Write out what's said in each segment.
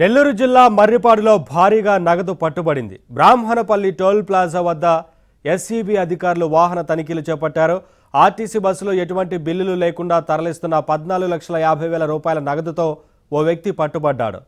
నెల్లూరు జిల్లా మర్రిపాడులో భారీగా నగదు పట్టుబడింది బ్రాహ్మణపల్లి టోల్ ప్లాజా వద్ద ఎస్సీబీ అధికారులు వాహన తనిఖీలు చేపట్టారు ఆర్టీసీ బస్సులో ఎటువంటి బిల్లులు లేకుండా తరలిస్తున్న పద్నాలుగు లక్షల యాభై వేల రూపాయల నగదుతో ఓ వ్యక్తి పట్టుబడ్డాడు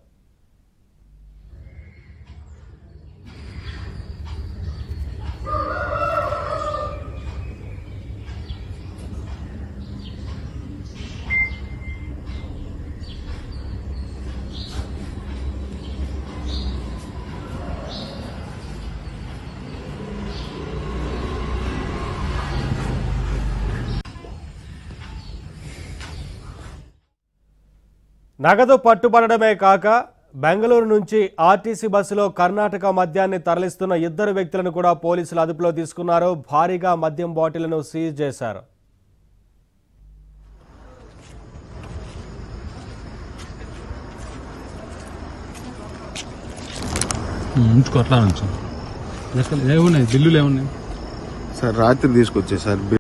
నగదు పట్టుబడడమే కాక బెంగళూరు నుంచి ఆర్టీసీ బస్సులో కర్ణాటక మద్యాన్ని తరలిస్తున్న ఇద్దరు వ్యక్తులను కూడా పోలీసులు అదుపులో తీసుకున్నారు భారీగా మద్యం బాటిల్ను సీజ్ చేశారు బిల్లులు ఏమున్నాయి సార్ రాత్రి తీసుకొచ్చే సార్